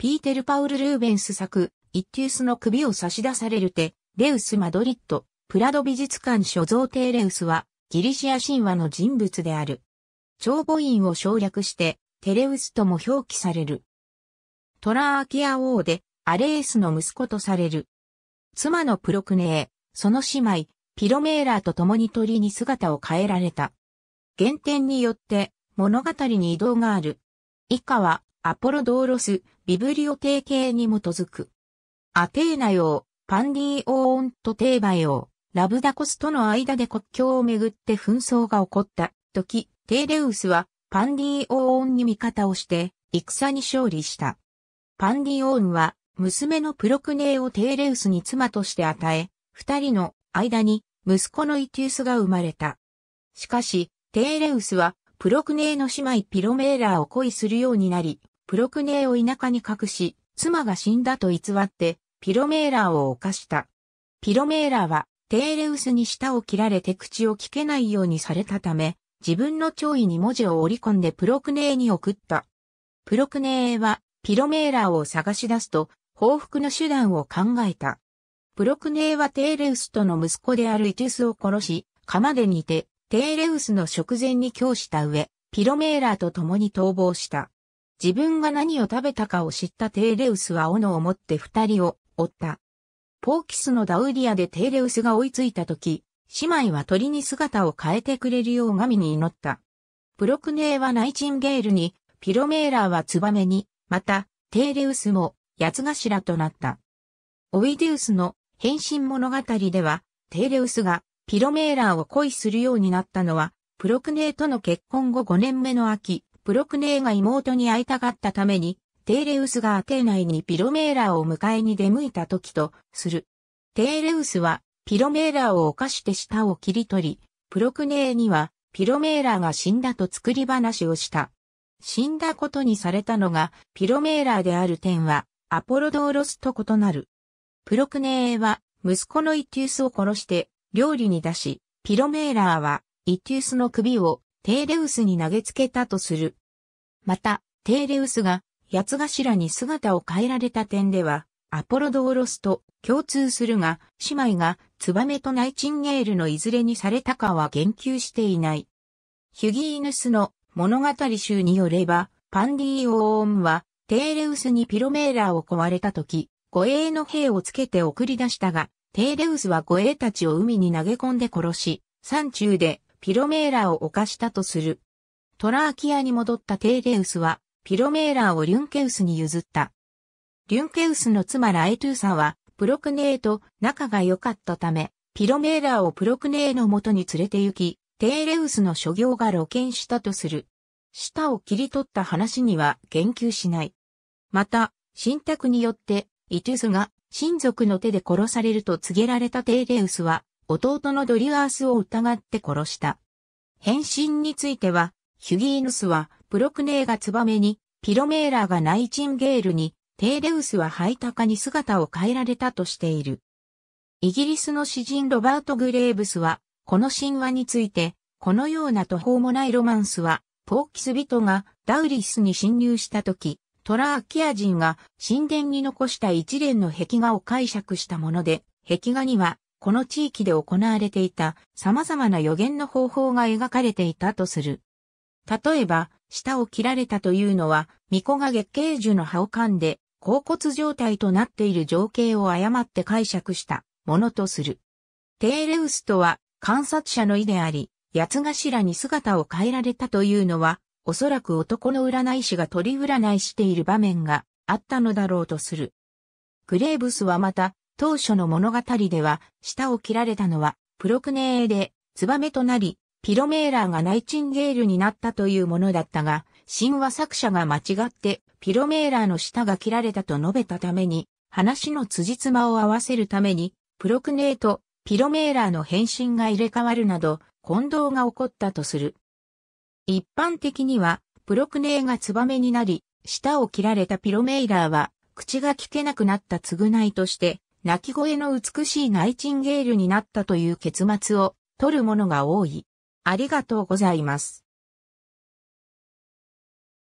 ピーテル・パウル・ルーベンス作、イッティウスの首を差し出されるて、レウス・マドリッド、プラド美術館所蔵帝レウスは、ギリシア神話の人物である。長母院を省略して、テレウスとも表記される。トラーキア王で、アレースの息子とされる。妻のプロクネー、その姉妹、ピロメーラーと共に鳥に姿を変えられた。原点によって、物語に移動がある。以下は、アポロドーロス、ビブリオ提携に基づく。アテーナ用、パンディーオーンとテーバ用、ラブダコスとの間で国境をめぐって紛争が起こった時、テーレウスはパンディーオーンに味方をして戦に勝利した。パンディオーンは娘のプロクネーをテーレウスに妻として与え、二人の間に息子のイティウスが生まれた。しかし、テーレウスはプロクネーの姉妹ピロメーラーを恋するようになり、プロクネーを田舎に隠し、妻が死んだと偽って、ピロメーラーを犯した。ピロメーラーは、テーレウスに舌を切られて口を聞けないようにされたため、自分の弔意に文字を織り込んでプロクネーに送った。プロクネーは、ピロメーラーを探し出すと、報復の手段を考えた。プロクネーはテーレウスとの息子であるイテュスを殺し、釜で煮て、テーレウスの食前に供した上、ピロメーラーと共に逃亡した。自分が何を食べたかを知ったテーレウスは斧を持って二人を追った。ポーキスのダウリアでテーレウスが追いついた時、姉妹は鳥に姿を変えてくれるよう神に祈った。プロクネーはナイチンゲールに、ピロメーラーはツバメに、また、テーレウスも、八頭となった。オイデウスの変身物語では、テーレウスがピロメーラーを恋するようになったのは、プロクネーとの結婚後5年目の秋、プロクネーが妹に会いたがったために、テーレウスがアテーナイにピロメーラーを迎えに出向いた時とする。テーレウスはピロメーラーを犯して舌を切り取り、プロクネーにはピロメーラーが死んだと作り話をした。死んだことにされたのがピロメーラーである点はアポロドーロスと異なる。プロクネーは息子のイティウスを殺して料理に出し、ピロメーラーはイティウスの首をテーレウスに投げつけたとする。また、テーレウスが八頭に姿を変えられた点では、アポロドーロスと共通するが、姉妹がツバメとナイチンゲールのいずれにされたかは言及していない。ヒュギーヌスの物語集によれば、パンディオーンは、テーレウスにピロメーラーを壊れた時、護衛の兵をつけて送り出したが、テーレウスは護衛たちを海に投げ込んで殺し、山中でピロメーラを犯したとする。トラーキアに戻ったテーレウスは、ピロメーラをリュンケウスに譲った。リュンケウスの妻ラエトゥーサは、プロクネーと仲が良かったため、ピロメーラをプロクネーの元に連れて行き、テーレウスの諸行が露見したとする。舌を切り取った話には言及しない。また、信託によって、イトゥスが親族の手で殺されると告げられたテーレウスは、弟のドリュアースを疑って殺した。変身については、ヒュギーヌスは、プロクネーがツバメに、ピロメーラーがナイチンゲールに、テーレウスはハイタカに姿を変えられたとしている。イギリスの詩人ロバート・グレーブスは、この神話について、このような途方もないロマンスは、ポーキス人がダウリスに侵入した時、トラーキア人が神殿に残した一連の壁画を解釈したもので、壁画にはこの地域で行われていた様々な予言の方法が描かれていたとする。例えば、舌を切られたというのは、巫女が月桂樹の葉を噛んで、甲骨状態となっている情景を誤って解釈したものとする。テーレウスとは観察者の意であり、八頭に姿を変えられたというのは、おそらく男の占い師が取り占いしている場面があったのだろうとする。グレーブスはまた、当初の物語では、舌を切られたのは、プロクネーで、ツバメとなり、ピロメーラーがナイチンゲールになったというものだったが、神話作者が間違って、ピロメーラーの舌が切られたと述べたために、話の辻褄を合わせるために、プロクネーとピロメーラーの変身が入れ替わるなど、混同が起こったとする。一般的には、プロクネーがツバメになり、舌を切られたピロメーラーは、口が聞けなくなった償いとして、泣き声の美しいナイチンゲールになったという結末を取るものが多い。ありがとうございます。